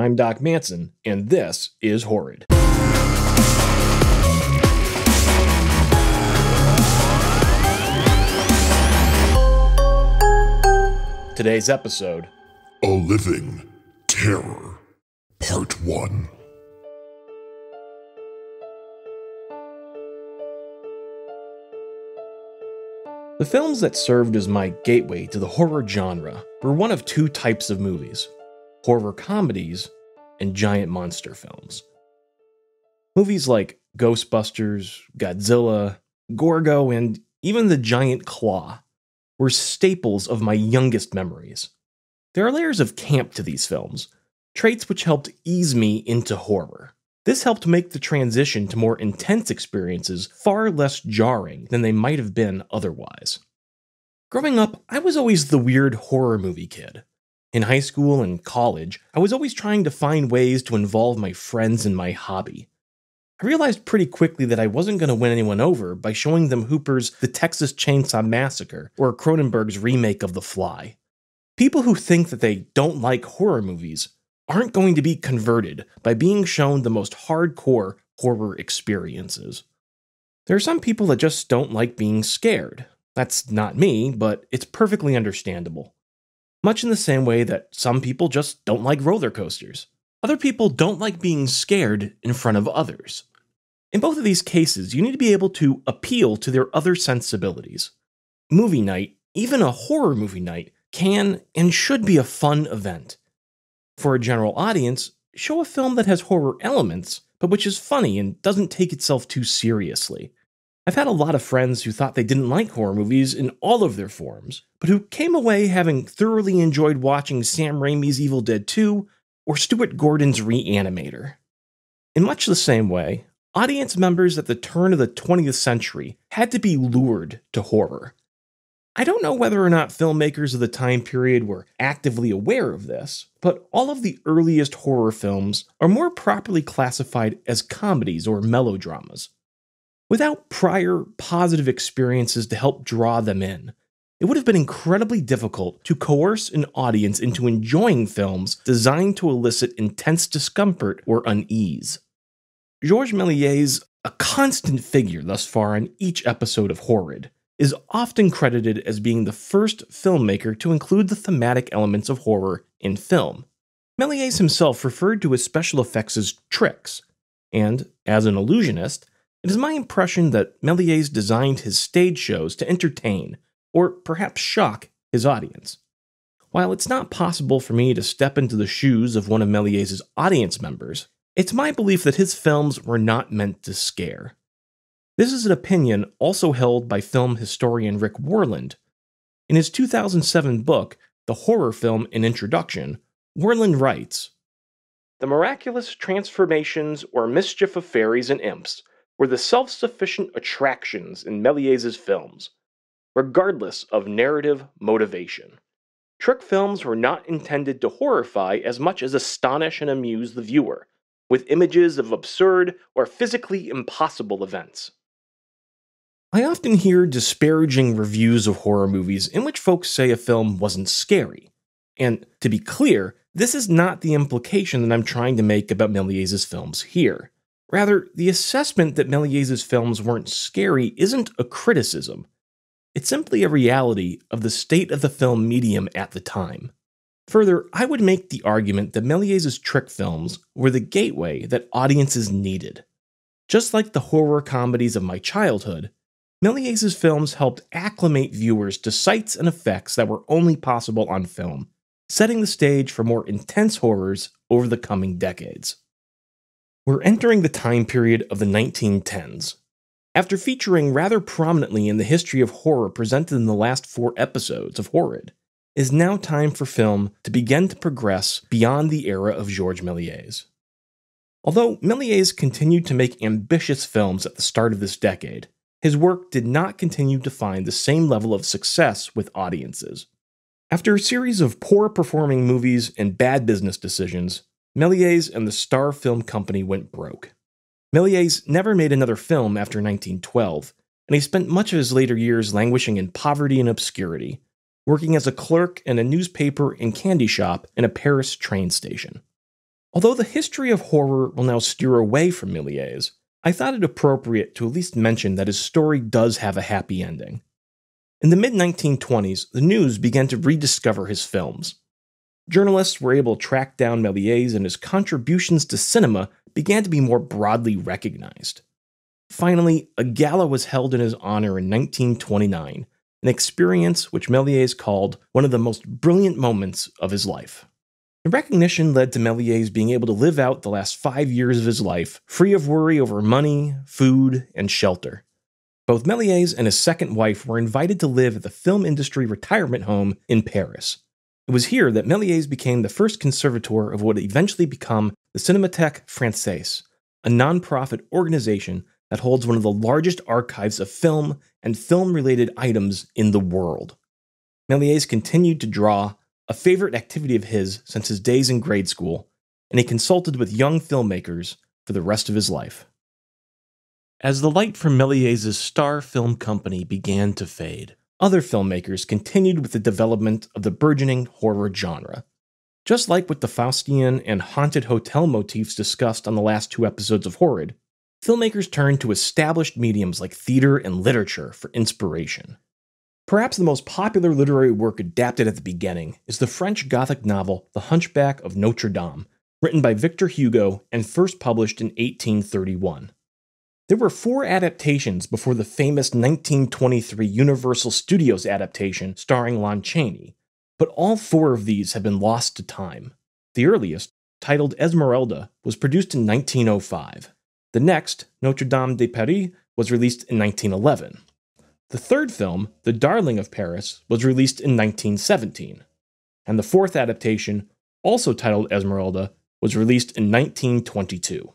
I'm Doc Manson, and this is Horrid. Today's episode A Living Terror, Part 1. The films that served as my gateway to the horror genre were one of two types of movies horror comedies, and giant monster films. Movies like Ghostbusters, Godzilla, Gorgo, and even The Giant Claw were staples of my youngest memories. There are layers of camp to these films, traits which helped ease me into horror. This helped make the transition to more intense experiences far less jarring than they might have been otherwise. Growing up, I was always the weird horror movie kid. In high school and college, I was always trying to find ways to involve my friends in my hobby. I realized pretty quickly that I wasn't going to win anyone over by showing them Hooper's The Texas Chainsaw Massacre or Cronenberg's remake of The Fly. People who think that they don't like horror movies aren't going to be converted by being shown the most hardcore horror experiences. There are some people that just don't like being scared. That's not me, but it's perfectly understandable much in the same way that some people just don't like roller coasters. Other people don't like being scared in front of others. In both of these cases, you need to be able to appeal to their other sensibilities. Movie night, even a horror movie night, can and should be a fun event. For a general audience, show a film that has horror elements, but which is funny and doesn't take itself too seriously. I've had a lot of friends who thought they didn't like horror movies in all of their forms, but who came away having thoroughly enjoyed watching Sam Raimi's Evil Dead 2 or Stuart Gordon's Reanimator. In much the same way, audience members at the turn of the 20th century had to be lured to horror. I don't know whether or not filmmakers of the time period were actively aware of this, but all of the earliest horror films are more properly classified as comedies or melodramas, without prior positive experiences to help draw them in. It would have been incredibly difficult to coerce an audience into enjoying films designed to elicit intense discomfort or unease. Georges Méliès, a constant figure thus far in each episode of Horrid, is often credited as being the first filmmaker to include the thematic elements of horror in film. Méliès himself referred to his special effects as tricks, and, as an illusionist, it is my impression that Melies designed his stage shows to entertain, or perhaps shock, his audience. While it's not possible for me to step into the shoes of one of Melies' audience members, it's my belief that his films were not meant to scare. This is an opinion also held by film historian Rick Worland. In his 2007 book, The Horror Film An Introduction, Worland writes The miraculous transformations or mischief of fairies and imps were the self sufficient attractions in Melies's films, regardless of narrative motivation. Trick films were not intended to horrify as much as astonish and amuse the viewer, with images of absurd or physically impossible events. I often hear disparaging reviews of horror movies in which folks say a film wasn't scary. And to be clear, this is not the implication that I'm trying to make about Melies's films here. Rather, the assessment that Melies's films weren't scary isn't a criticism. It's simply a reality of the state of the film medium at the time. Further, I would make the argument that Melies's trick films were the gateway that audiences needed. Just like the horror comedies of my childhood, Melies's films helped acclimate viewers to sights and effects that were only possible on film, setting the stage for more intense horrors over the coming decades. We're entering the time period of the 1910s. After featuring rather prominently in the history of horror presented in the last four episodes of Horrid, it is now time for film to begin to progress beyond the era of Georges Méliès. Although Méliès continued to make ambitious films at the start of this decade, his work did not continue to find the same level of success with audiences. After a series of poor performing movies and bad business decisions, Méliès and the Star Film Company went broke. Méliès never made another film after 1912, and he spent much of his later years languishing in poverty and obscurity, working as a clerk in a newspaper and candy shop in a Paris train station. Although the history of horror will now steer away from Méliès, I thought it appropriate to at least mention that his story does have a happy ending. In the mid 1920s, the news began to rediscover his films, journalists were able to track down Méliès, and his contributions to cinema began to be more broadly recognized. Finally, a gala was held in his honor in 1929, an experience which Méliès called one of the most brilliant moments of his life. The recognition led to Méliès being able to live out the last five years of his life free of worry over money, food, and shelter. Both Méliès and his second wife were invited to live at the film industry retirement home in Paris, it was here that Méliès became the first conservator of what would eventually become the Cinémathèque Française, a nonprofit organization that holds one of the largest archives of film and film related items in the world. Méliès continued to draw, a favorite activity of his since his days in grade school, and he consulted with young filmmakers for the rest of his life. As the light from Melies's star film company began to fade, other filmmakers continued with the development of the burgeoning horror genre. Just like with the Faustian and haunted hotel motifs discussed on the last two episodes of Horrid, filmmakers turned to established mediums like theater and literature for inspiration. Perhaps the most popular literary work adapted at the beginning is the French Gothic novel The Hunchback of Notre Dame, written by Victor Hugo and first published in 1831. There were four adaptations before the famous 1923 Universal Studios adaptation starring Lon Chaney, but all four of these have been lost to time. The earliest, titled Esmeralda, was produced in 1905. The next, Notre Dame de Paris, was released in 1911. The third film, The Darling of Paris, was released in 1917. And the fourth adaptation, also titled Esmeralda, was released in 1922.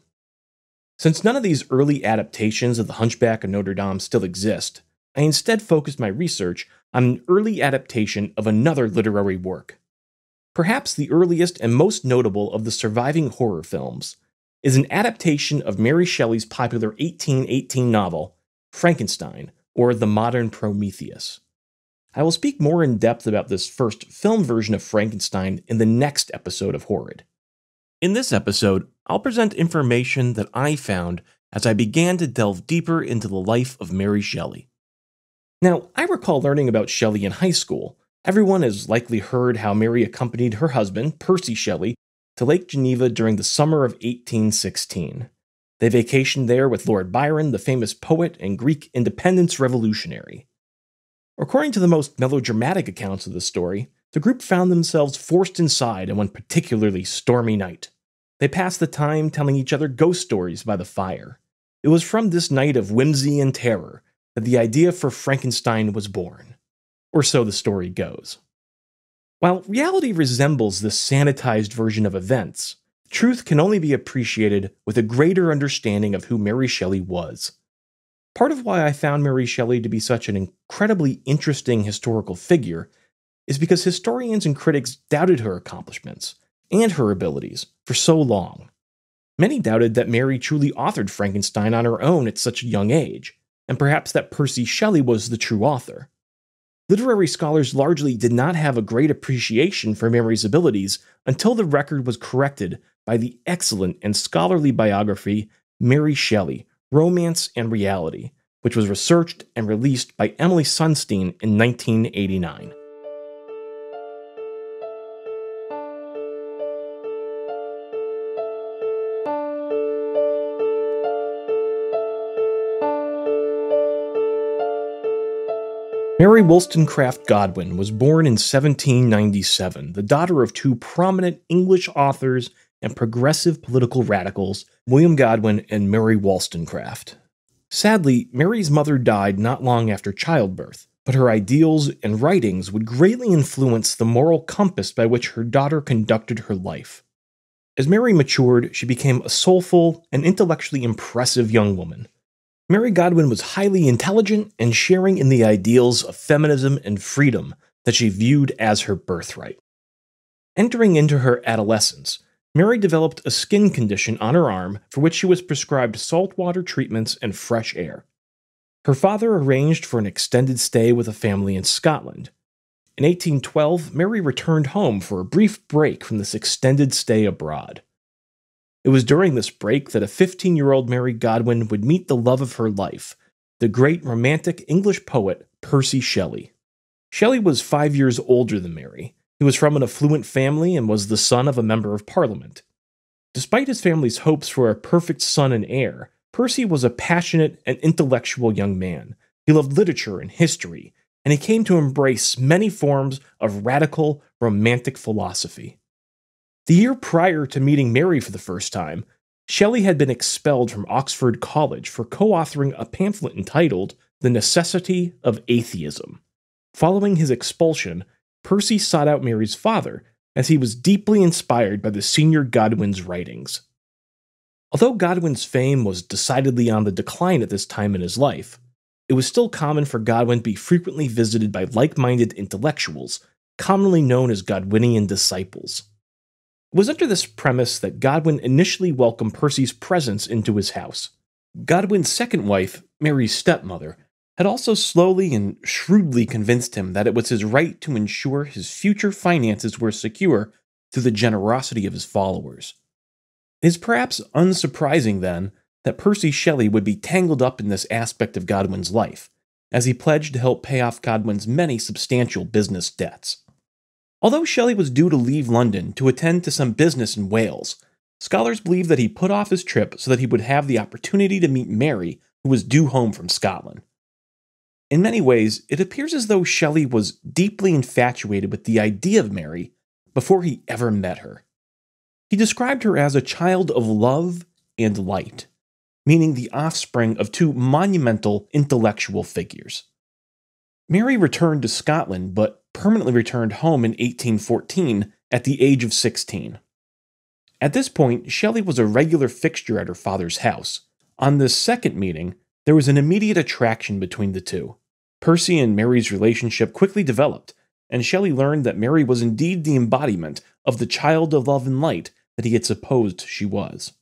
Since none of these early adaptations of The Hunchback of Notre Dame still exist, I instead focused my research on an early adaptation of another literary work. Perhaps the earliest and most notable of the surviving horror films is an adaptation of Mary Shelley's popular 1818 novel, Frankenstein, or The Modern Prometheus. I will speak more in depth about this first film version of Frankenstein in the next episode of Horrid. In this episode, I'll present information that I found as I began to delve deeper into the life of Mary Shelley. Now, I recall learning about Shelley in high school. Everyone has likely heard how Mary accompanied her husband, Percy Shelley, to Lake Geneva during the summer of 1816. They vacationed there with Lord Byron, the famous poet and Greek independence revolutionary. According to the most melodramatic accounts of the story, the group found themselves forced inside on one particularly stormy night. They passed the time telling each other ghost stories by the fire. It was from this night of whimsy and terror that the idea for Frankenstein was born. Or so the story goes. While reality resembles the sanitized version of events, truth can only be appreciated with a greater understanding of who Mary Shelley was. Part of why I found Mary Shelley to be such an incredibly interesting historical figure is because historians and critics doubted her accomplishments and her abilities for so long. Many doubted that Mary truly authored Frankenstein on her own at such a young age, and perhaps that Percy Shelley was the true author. Literary scholars largely did not have a great appreciation for Mary's abilities until the record was corrected by the excellent and scholarly biography Mary Shelley Romance and Reality, which was researched and released by Emily Sunstein in 1989. Mary Wollstonecraft Godwin was born in 1797, the daughter of two prominent English authors and progressive political radicals, William Godwin and Mary Wollstonecraft. Sadly, Mary's mother died not long after childbirth, but her ideals and writings would greatly influence the moral compass by which her daughter conducted her life. As Mary matured, she became a soulful and intellectually impressive young woman. Mary Godwin was highly intelligent and sharing in the ideals of feminism and freedom that she viewed as her birthright. Entering into her adolescence, Mary developed a skin condition on her arm for which she was prescribed saltwater treatments and fresh air. Her father arranged for an extended stay with a family in Scotland. In 1812, Mary returned home for a brief break from this extended stay abroad. It was during this break that a 15 year old Mary Godwin would meet the love of her life, the great romantic English poet Percy Shelley. Shelley was five years older than Mary. He was from an affluent family and was the son of a member of parliament. Despite his family's hopes for a perfect son and heir, Percy was a passionate and intellectual young man. He loved literature and history, and he came to embrace many forms of radical romantic philosophy. The year prior to meeting Mary for the first time, Shelley had been expelled from Oxford College for co authoring a pamphlet entitled The Necessity of Atheism. Following his expulsion, Percy sought out Mary's father, as he was deeply inspired by the senior Godwin's writings. Although Godwin's fame was decidedly on the decline at this time in his life, it was still common for Godwin to be frequently visited by like minded intellectuals, commonly known as Godwinian disciples was under this premise that Godwin initially welcomed Percy's presence into his house. Godwin's second wife, Mary's stepmother, had also slowly and shrewdly convinced him that it was his right to ensure his future finances were secure through the generosity of his followers. It is perhaps unsurprising, then, that Percy Shelley would be tangled up in this aspect of Godwin's life, as he pledged to help pay off Godwin's many substantial business debts. Although Shelley was due to leave London to attend to some business in Wales, scholars believe that he put off his trip so that he would have the opportunity to meet Mary, who was due home from Scotland. In many ways, it appears as though Shelley was deeply infatuated with the idea of Mary before he ever met her. He described her as a child of love and light, meaning the offspring of two monumental intellectual figures. Mary returned to Scotland, but permanently returned home in 1814 at the age of 16. At this point, Shelley was a regular fixture at her father's house. On this second meeting, there was an immediate attraction between the two. Percy and Mary's relationship quickly developed, and Shelley learned that Mary was indeed the embodiment of the child of love and light that he had supposed she was.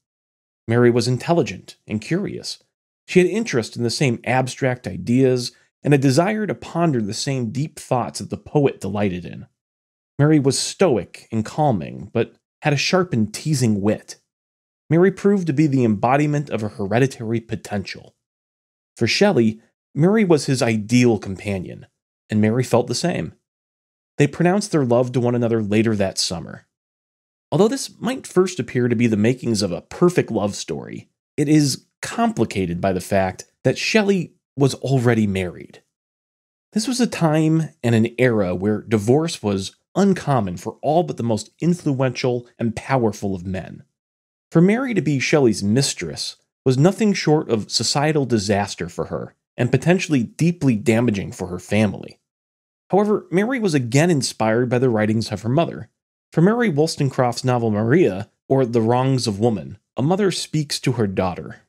Mary was intelligent and curious. She had interest in the same abstract ideas and a desire to ponder the same deep thoughts that the poet delighted in. Mary was stoic and calming, but had a sharp and teasing wit. Mary proved to be the embodiment of a hereditary potential. For Shelley, Mary was his ideal companion, and Mary felt the same. They pronounced their love to one another later that summer. Although this might first appear to be the makings of a perfect love story, it is complicated by the fact that Shelley was already married. This was a time and an era where divorce was uncommon for all but the most influential and powerful of men. For Mary to be Shelley's mistress was nothing short of societal disaster for her and potentially deeply damaging for her family. However, Mary was again inspired by the writings of her mother. For Mary Wollstonecraft's novel Maria, or The Wrongs of Woman, a mother speaks to her daughter,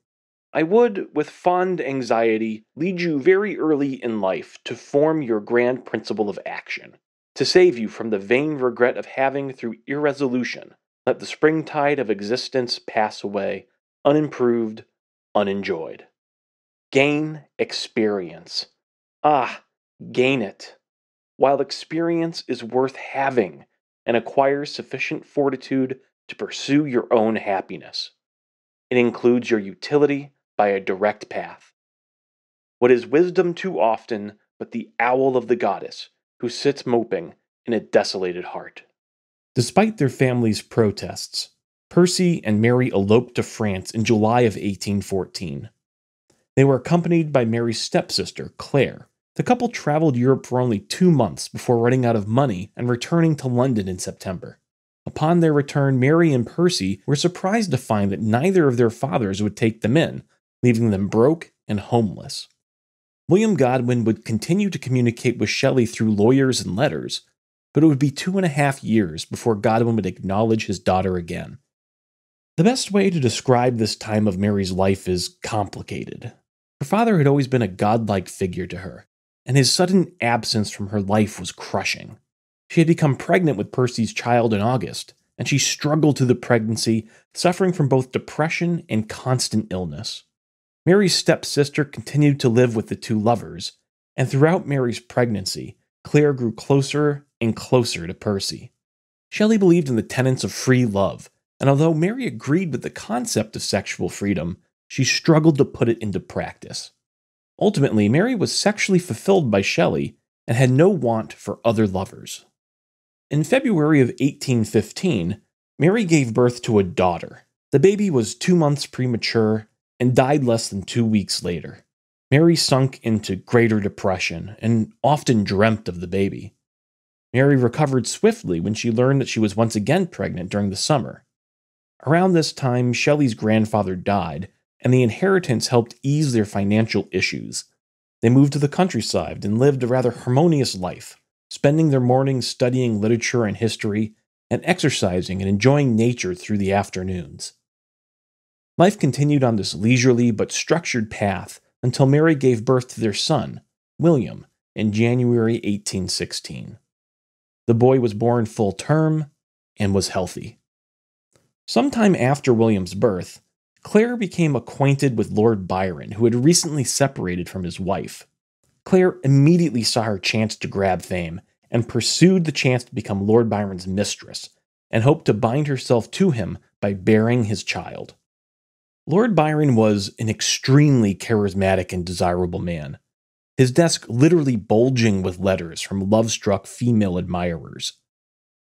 I would, with fond anxiety, lead you very early in life to form your grand principle of action, to save you from the vain regret of having, through irresolution, let the springtide of existence pass away, unimproved, unenjoyed. Gain experience. Ah, gain it. While experience is worth having and acquires sufficient fortitude to pursue your own happiness, it includes your utility by a direct path. What is wisdom too often but the owl of the goddess, who sits moping in a desolated heart? Despite their family's protests, Percy and Mary eloped to France in July of 1814. They were accompanied by Mary's stepsister, Claire. The couple traveled Europe for only two months before running out of money and returning to London in September. Upon their return, Mary and Percy were surprised to find that neither of their fathers would take them in, leaving them broke and homeless. William Godwin would continue to communicate with Shelley through lawyers and letters, but it would be two and a half years before Godwin would acknowledge his daughter again. The best way to describe this time of Mary's life is complicated. Her father had always been a godlike figure to her, and his sudden absence from her life was crushing. She had become pregnant with Percy's child in August, and she struggled through the pregnancy, suffering from both depression and constant illness. Mary's stepsister continued to live with the two lovers, and throughout Mary's pregnancy, Claire grew closer and closer to Percy. Shelley believed in the tenets of free love, and although Mary agreed with the concept of sexual freedom, she struggled to put it into practice. Ultimately, Mary was sexually fulfilled by Shelley and had no want for other lovers. In February of 1815, Mary gave birth to a daughter. The baby was two months premature and died less than two weeks later. Mary sunk into greater depression and often dreamt of the baby. Mary recovered swiftly when she learned that she was once again pregnant during the summer. Around this time, Shelley's grandfather died, and the inheritance helped ease their financial issues. They moved to the countryside and lived a rather harmonious life, spending their mornings studying literature and history and exercising and enjoying nature through the afternoons. Life continued on this leisurely but structured path until Mary gave birth to their son, William, in January 1816. The boy was born full term and was healthy. Sometime after William's birth, Claire became acquainted with Lord Byron, who had recently separated from his wife. Claire immediately saw her chance to grab fame and pursued the chance to become Lord Byron's mistress and hoped to bind herself to him by bearing his child. Lord Byron was an extremely charismatic and desirable man, his desk literally bulging with letters from love struck female admirers.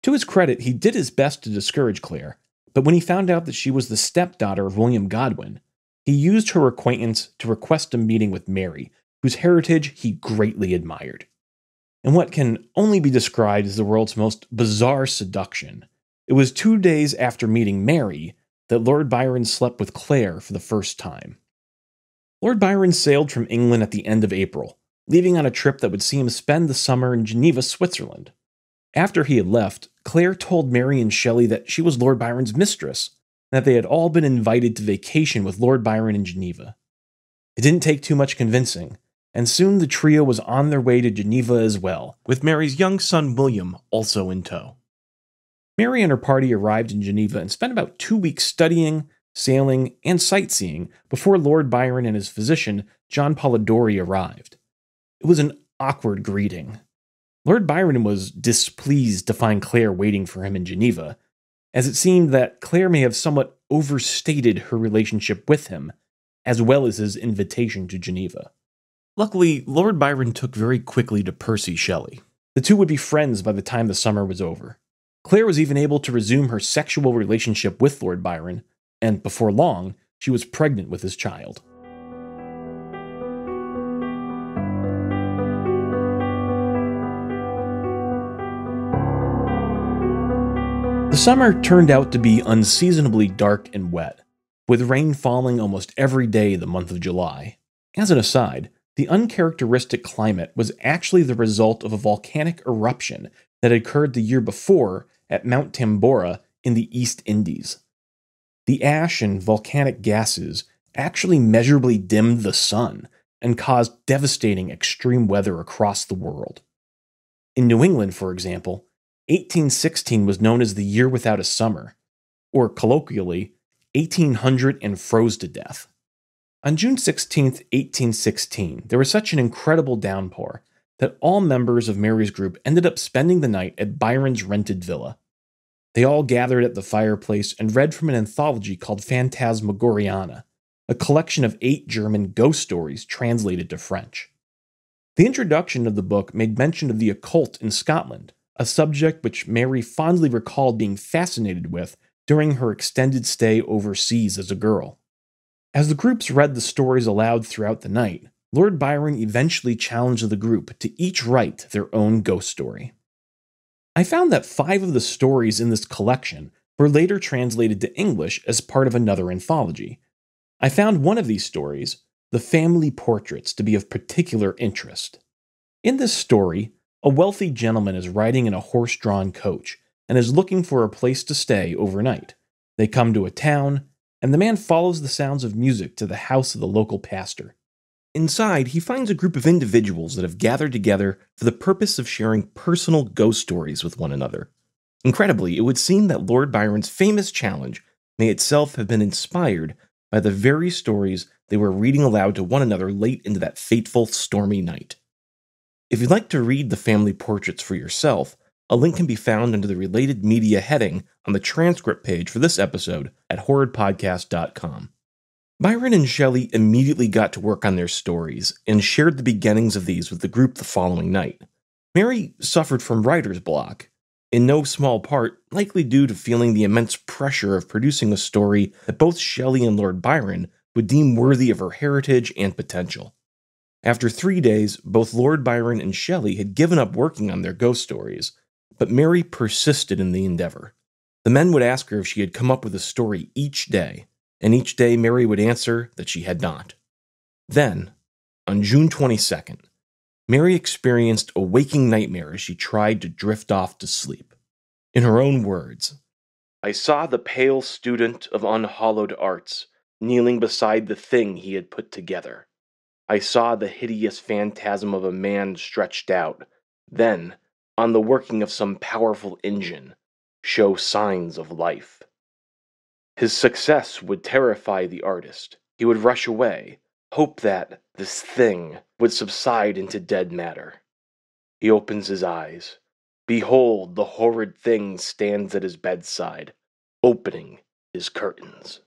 To his credit, he did his best to discourage Claire, but when he found out that she was the stepdaughter of William Godwin, he used her acquaintance to request a meeting with Mary, whose heritage he greatly admired. In what can only be described as the world's most bizarre seduction, it was two days after meeting Mary that Lord Byron slept with Claire for the first time. Lord Byron sailed from England at the end of April, leaving on a trip that would see him spend the summer in Geneva, Switzerland. After he had left, Claire told Mary and Shelley that she was Lord Byron's mistress, and that they had all been invited to vacation with Lord Byron in Geneva. It didn't take too much convincing, and soon the trio was on their way to Geneva as well, with Mary's young son William also in tow. Mary and her party arrived in Geneva and spent about two weeks studying, sailing, and sightseeing before Lord Byron and his physician, John Polidori, arrived. It was an awkward greeting. Lord Byron was displeased to find Claire waiting for him in Geneva, as it seemed that Claire may have somewhat overstated her relationship with him, as well as his invitation to Geneva. Luckily, Lord Byron took very quickly to Percy Shelley. The two would be friends by the time the summer was over. Claire was even able to resume her sexual relationship with Lord Byron, and before long, she was pregnant with his child. The summer turned out to be unseasonably dark and wet, with rain falling almost every day the month of July. As an aside, the uncharacteristic climate was actually the result of a volcanic eruption that had occurred the year before at Mount Tambora in the East Indies. The ash and volcanic gases actually measurably dimmed the sun and caused devastating extreme weather across the world. In New England, for example, 1816 was known as the year without a summer, or colloquially, 1800 and froze to death. On June 16, 1816, there was such an incredible downpour that all members of Mary's group ended up spending the night at Byron's rented villa. They all gathered at the fireplace and read from an anthology called Phantasmagoriana, a collection of eight German ghost stories translated to French. The introduction of the book made mention of the occult in Scotland, a subject which Mary fondly recalled being fascinated with during her extended stay overseas as a girl. As the groups read the stories aloud throughout the night, Lord Byron eventually challenged the group to each write their own ghost story. I found that five of the stories in this collection were later translated to English as part of another anthology. I found one of these stories, The Family Portraits, to be of particular interest. In this story, a wealthy gentleman is riding in a horse drawn coach and is looking for a place to stay overnight. They come to a town, and the man follows the sounds of music to the house of the local pastor. Inside, he finds a group of individuals that have gathered together for the purpose of sharing personal ghost stories with one another. Incredibly, it would seem that Lord Byron's famous challenge may itself have been inspired by the very stories they were reading aloud to one another late into that fateful stormy night. If you'd like to read the family portraits for yourself, a link can be found under the related media heading on the transcript page for this episode at horridpodcast.com. Byron and Shelley immediately got to work on their stories and shared the beginnings of these with the group the following night. Mary suffered from writer's block, in no small part likely due to feeling the immense pressure of producing a story that both Shelley and Lord Byron would deem worthy of her heritage and potential. After three days, both Lord Byron and Shelley had given up working on their ghost stories, but Mary persisted in the endeavor. The men would ask her if she had come up with a story each day, and each day Mary would answer that she had not. Then, on June 22nd, Mary experienced a waking nightmare as she tried to drift off to sleep. In her own words, I saw the pale student of unhallowed arts kneeling beside the thing he had put together. I saw the hideous phantasm of a man stretched out, then, on the working of some powerful engine, show signs of life. His success would terrify the artist. He would rush away, hope that this thing would subside into dead matter. He opens his eyes. Behold, the horrid thing stands at his bedside, opening his curtains.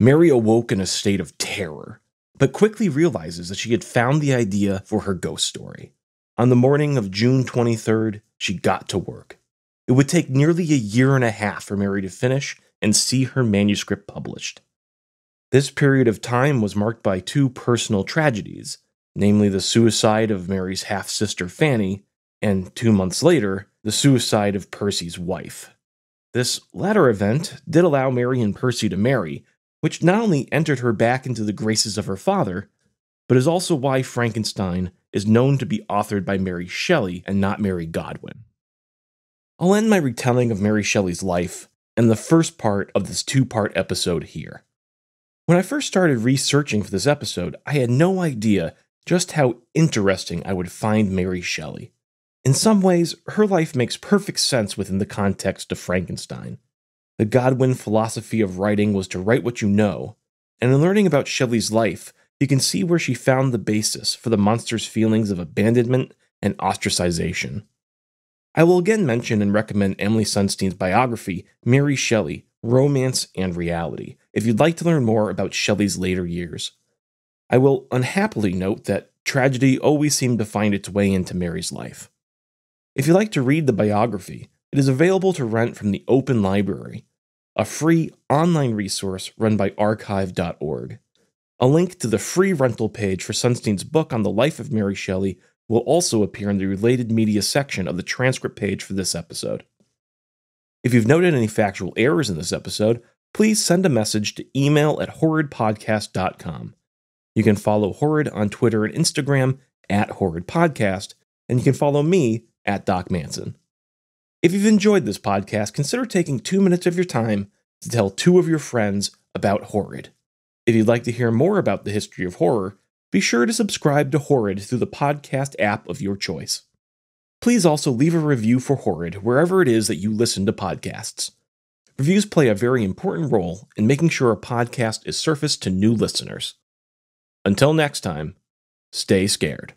Mary awoke in a state of terror, but quickly realizes that she had found the idea for her ghost story. On the morning of June 23rd, she got to work. It would take nearly a year and a half for Mary to finish, and see her manuscript published. This period of time was marked by two personal tragedies, namely the suicide of Mary's half sister Fanny, and two months later, the suicide of Percy's wife. This latter event did allow Mary and Percy to marry, which not only entered her back into the graces of her father, but is also why Frankenstein is known to be authored by Mary Shelley and not Mary Godwin. I'll end my retelling of Mary Shelley's life and the first part of this two part episode here. When I first started researching for this episode, I had no idea just how interesting I would find Mary Shelley. In some ways, her life makes perfect sense within the context of Frankenstein. The Godwin philosophy of writing was to write what you know, and in learning about Shelley's life, you can see where she found the basis for the monster's feelings of abandonment and ostracization. I will again mention and recommend Emily Sunstein's biography, Mary Shelley Romance and Reality, if you'd like to learn more about Shelley's later years. I will unhappily note that tragedy always seemed to find its way into Mary's life. If you'd like to read the biography, it is available to rent from the Open Library, a free online resource run by archive.org. A link to the free rental page for Sunstein's book on the life of Mary Shelley will also appear in the related media section of the transcript page for this episode. If you've noted any factual errors in this episode, please send a message to email at horridpodcast.com. You can follow Horrid on Twitter and Instagram at horridpodcast, and you can follow me at Doc Manson. If you've enjoyed this podcast, consider taking two minutes of your time to tell two of your friends about Horrid. If you'd like to hear more about the history of horror, be sure to subscribe to Horrid through the podcast app of your choice. Please also leave a review for Horrid wherever it is that you listen to podcasts. Reviews play a very important role in making sure a podcast is surfaced to new listeners. Until next time, stay scared.